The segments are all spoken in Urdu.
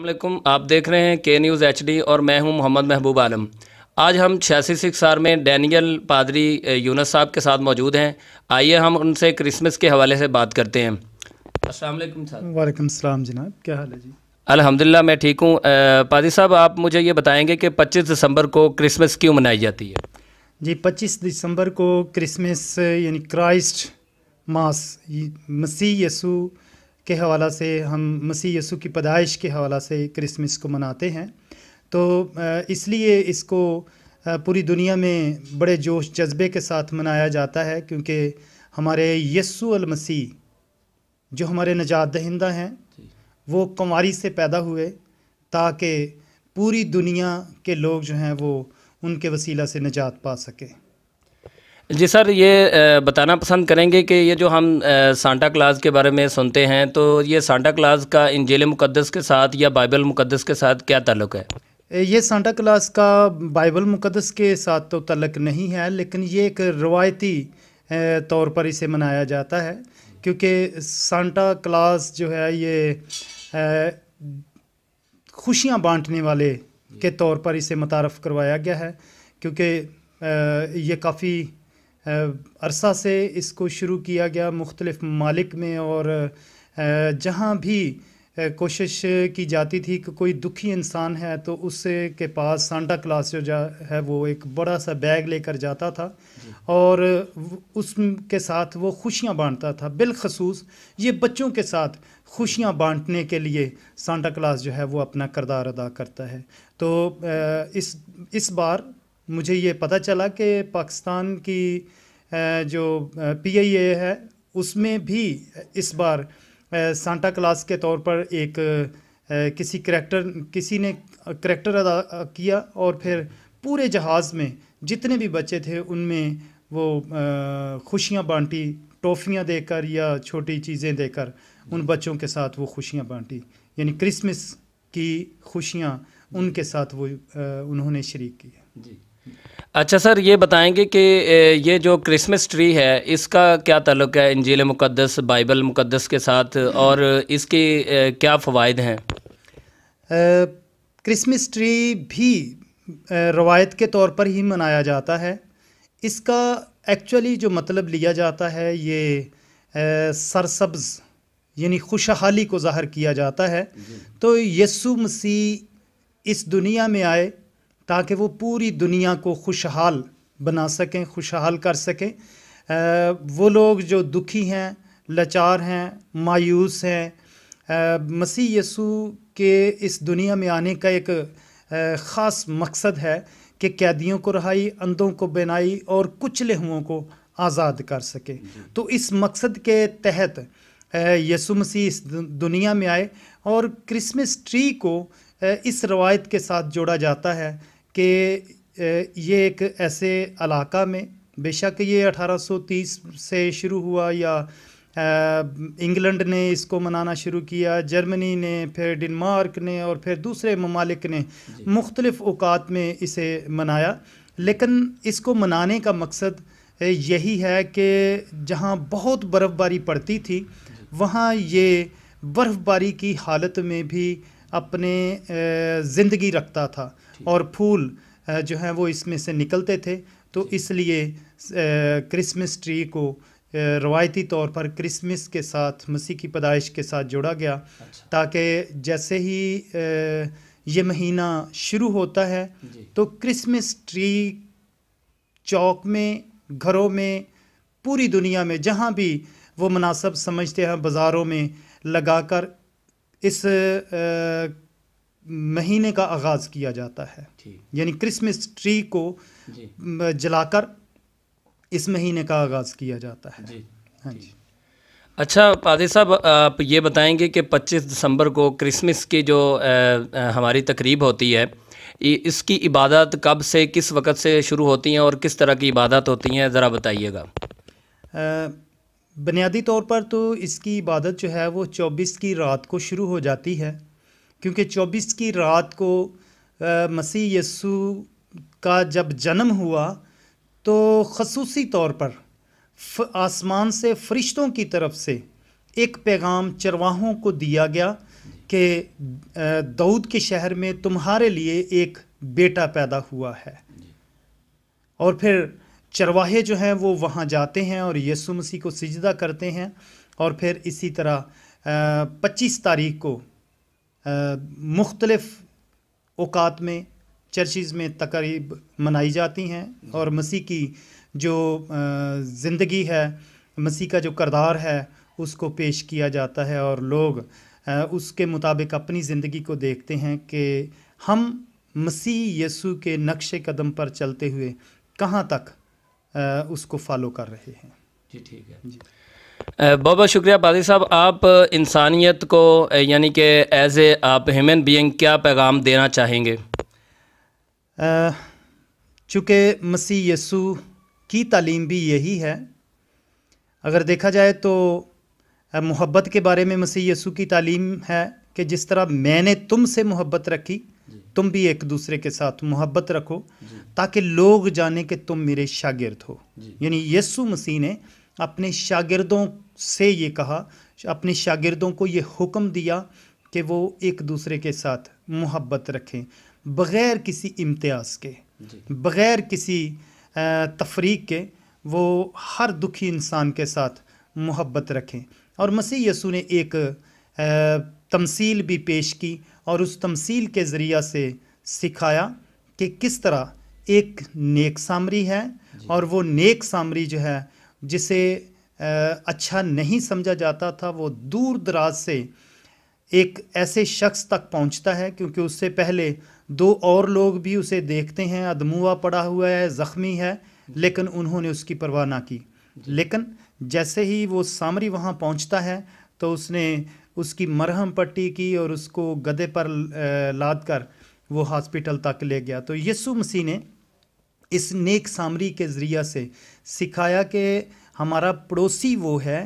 السلام علیکم آپ دیکھ رہے ہیں کے نیوز ایچ ڈی اور میں ہوں محمد محبوب عالم آج ہم چھیاسی سکھ سال میں ڈینیل پادری یونس صاحب کے ساتھ موجود ہیں آئیے ہم ان سے کرسمس کے حوالے سے بات کرتے ہیں السلام علیکم صاحب وعلیکم السلام جناب کیا حال ہے جی الحمدللہ میں ٹھیک ہوں پادری صاحب آپ مجھے یہ بتائیں گے کہ پچیس دسمبر کو کرسمس کیوں منائی جاتی ہے جی پچیس دسمبر کو کرسمس یعنی کرائسٹ ماس مسیح کے حوالہ سے ہم مسیح یسو کی پیدائش کے حوالہ سے کرسمس کو مناتے ہیں تو اس لیے اس کو پوری دنیا میں بڑے جوش جذبے کے ساتھ منایا جاتا ہے کیونکہ ہمارے یسو المسیح جو ہمارے نجات دہندہ ہیں جی۔ وہ کنواری سے پیدا ہوئے تاکہ پوری دنیا کے لوگ جو ہیں وہ ان کے وسیلہ سے نجات پا سکے جی سر یہ بتانا پسند کریں گے کہ یہ جو ہم سانٹا کلاس کے بارے میں سنتے ہیں تو یہ سانٹا کلاس کا انجیل مقدس کے ساتھ یا بائبل مقدس کے ساتھ کیا تعلق ہے یہ سانٹا کلاس کا بائبل مقدس کے ساتھ تو تعلق نہیں ہے لیکن یہ ایک روایتی طور پر اسے منایا جاتا ہے کیونکہ سانٹا کلاس جو ہے یہ خوشیاں بانٹنے والے کے طور پر اسے متعارف کروایا گیا ہے کیونکہ یہ کافی عرصہ سے اس کو شروع کیا گیا مختلف ممالک میں اور جہاں بھی کوشش کی جاتی تھی کہ کوئی دکھی انسان ہے تو اس کے پاس سانٹا کلاس جو ہے وہ ایک بڑا سا بیگ لے کر جاتا تھا جی۔ اور اس کے ساتھ وہ خوشیاں بانٹتا تھا بالخصوص یہ بچوں کے ساتھ خوشیاں بانٹنے کے لیے سانٹا کلاس جو ہے وہ اپنا کردار ادا کرتا ہے تو اس بار مجھے یہ پتہ چلا کہ پاکستان کی جو پی آئی اے ہے اس میں بھی اس بار سانٹا کلاس کے طور پر ایک کسی کریکٹر کسی نے کریکٹر ادا کیا اور پھر پورے جہاز میں جتنے بھی بچے تھے ان میں وہ خوشیاں بانٹی ٹوفیاں دے کر یا چھوٹی چیزیں دے کر ان بچوں کے ساتھ وہ خوشیاں بانٹی یعنی کرسمس کی خوشیاں ان کے ساتھ وہ انہوں نے شریک کی جی اچھا سر یہ بتائیں گے کہ یہ جو کرسمس ٹری ہے اس کا کیا تعلق ہے انجیل مقدس بائبل مقدس کے ساتھ اور اس کی کیا فوائد ہیں کرسمس ٹری بھی روایت کے طور پر ہی منایا جاتا ہے اس کا ایکچولی جو مطلب لیا جاتا ہے یہ سرسبز یعنی خوشحالی کو ظاہر کیا جاتا ہے جی۔ تو یسو مسیح اس دنیا میں آئے تاکہ وہ پوری دنیا کو خوشحال بنا سکیں خوشحال کر سکیں وہ لوگ جو دکھی ہیں لچار ہیں مایوس ہیں مسیح یسو کے اس دنیا میں آنے کا ایک خاص مقصد ہے کہ قیدیوں کو رہائی اندوں کو بینائی اور کچھ ہوں کو آزاد کر سکے تو اس مقصد کے تحت یسو مسیح اس دنیا میں آئے اور کرسمس ٹری کو اس روایت کے ساتھ جوڑا جاتا ہے کہ یہ ایک ایسے علاقہ میں بے شک یہ اٹھارہ سو تیس سے شروع ہوا یا انگلینڈ نے اس کو منانا شروع کیا جرمنی نے پھر ڈنمارک نے اور پھر دوسرے ممالک نے جی۔ مختلف اوقات میں اسے منایا لیکن اس کو منانے کا مقصد یہی ہے کہ جہاں بہت برف باری پڑتی تھی جی۔ وہاں یہ برف باری کی حالت میں بھی اپنے زندگی رکھتا تھا اور پھول جو ہیں وہ اس میں سے نکلتے تھے تو اس لیے کرسمس ٹری کو روایتی طور پر کرسمس کے ساتھ مسیح کی پیدائش کے ساتھ جوڑا گیا اچھا۔ تاکہ جیسے ہی یہ مہینہ شروع ہوتا ہے جی۔ تو کرسمس ٹری چوک میں گھروں میں پوری دنیا میں جہاں بھی وہ مناسب سمجھتے ہیں بازاروں میں لگا کر اس مہینے کا آغاز کیا جاتا ہے جی۔ یعنی کرسمس ٹری کو جی۔ جلا کر اس مہینے کا آغاز کیا جاتا ہے جی۔ ہاں جی اچھا پادی صاحب آپ یہ بتائیں گے کہ پچیس دسمبر کو کرسمس کی جو ہماری تقریب ہوتی ہے اس کی عبادت کب سے کس وقت سے شروع ہوتی ہیں اور کس طرح کی عبادت ہوتی ہیں ذرا بتائیے گا بنیادی طور پر تو اس کی عبادت جو ہے وہ چوبیس کی رات کو شروع ہو جاتی ہے کیونکہ چوبیس کی رات کو مسیح یسو کا جب جنم ہوا تو خصوصی طور پر آسمان سے فرشتوں کی طرف سے ایک پیغام چرواہوں کو دیا گیا کہ دعود کے شہر میں تمہارے لیے ایک بیٹا پیدا ہوا ہے اور پھر چرواہے جو ہیں وہ وہاں جاتے ہیں اور یسو مسیح کو سجدہ کرتے ہیں اور پھر اسی طرح پچیس تاریخ کو مختلف اوقات میں چرچز میں تقریب منائی جاتی ہیں اور مسیح کی جو زندگی ہے مسیح کا جو کردار ہے اس کو پیش کیا جاتا ہے اور لوگ اس کے مطابق اپنی زندگی کو دیکھتے ہیں کہ ہم مسیح یسو کے نقش قدم پر چلتے ہوئے کہاں تک اس کو فالو کر رہے ہیں جی ٹھیک ہے جی بہت بہت شکریہ بادی صاحب آپ انسانیت کو یعنی کہ ایز اے آپ ہیومن بینگ کیا پیغام دینا چاہیں گے چونکہ مسیح یسو کی تعلیم بھی یہی ہے اگر دیکھا جائے تو محبت کے بارے میں مسیح یسو کی تعلیم ہے کہ جس طرح میں نے تم سے محبت رکھی تم بھی ایک دوسرے کے ساتھ محبت رکھو جی۔ تاکہ لوگ جانے کہ تم میرے شاگرد ہو جی۔ یعنی یسو مسیح نے اپنے شاگردوں سے یہ کہا اپنے شاگردوں کو یہ حکم دیا کہ وہ ایک دوسرے کے ساتھ محبت رکھیں بغیر کسی امتیاز کے جی۔ بغیر کسی تفریق کے وہ ہر دکھی انسان کے ساتھ محبت رکھیں اور مسیح یسو نے ایک تمثیل بھی پیش کی اور اس تمثیل کے ذریعہ سے سکھایا کہ کس طرح ایک نیک سامری ہے جی۔ اور وہ نیک سامری جو ہے جسے اچھا نہیں سمجھا جاتا تھا وہ دور دراز سے ایک ایسے شخص تک پہنچتا ہے کیونکہ اس سے پہلے دو اور لوگ بھی اسے دیکھتے ہیں ادموا پڑا ہوا ہے زخمی ہے جی۔ لیکن انہوں نے اس کی پرواہ نہ کی جی۔ لیکن جیسے ہی وہ سامری وہاں پہنچتا ہے تو اس نے اس کی مرہم پٹی کی اور اس کو گدے پر لاد کر وہ ہاسپٹل تک لے گیا تو یسو مسیح نے اس نیک سامری کے ذریعہ سے سکھایا کہ ہمارا پڑوسی وہ ہے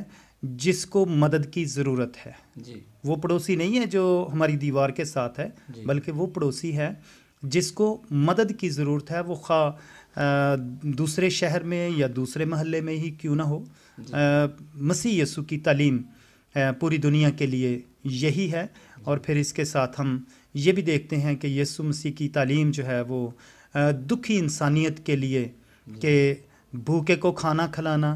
جس کو مدد کی ضرورت ہے جی۔ وہ پڑوسی نہیں ہے جو ہماری دیوار کے ساتھ ہے جی۔ بلکہ وہ پڑوسی ہے جس کو مدد کی ضرورت ہے وہ خواہ دوسرے شہر میں یا دوسرے محلے میں ہی کیوں نہ ہو جی۔ مسیح یسو کی تعلیم پوری دنیا کے لیے یہی ہے اور پھر اس کے ساتھ ہم یہ بھی دیکھتے ہیں کہ یسو مسیح کی تعلیم جو ہے وہ دکھی انسانیت کے لیے کہ بھوکے کو کھانا کھلانا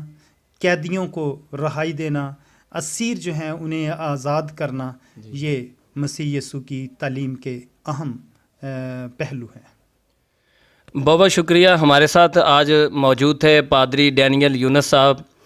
قیدیوں کو رہائی دینا اسیر جو ہیں انہیں آزاد کرنا جی۔ یہ مسیح یسو کی تعلیم کے اہم پہلو ہیں بہت بہت شکریہ ہمارے ساتھ آج موجود تھے پادری ڈینیل یونس صاحب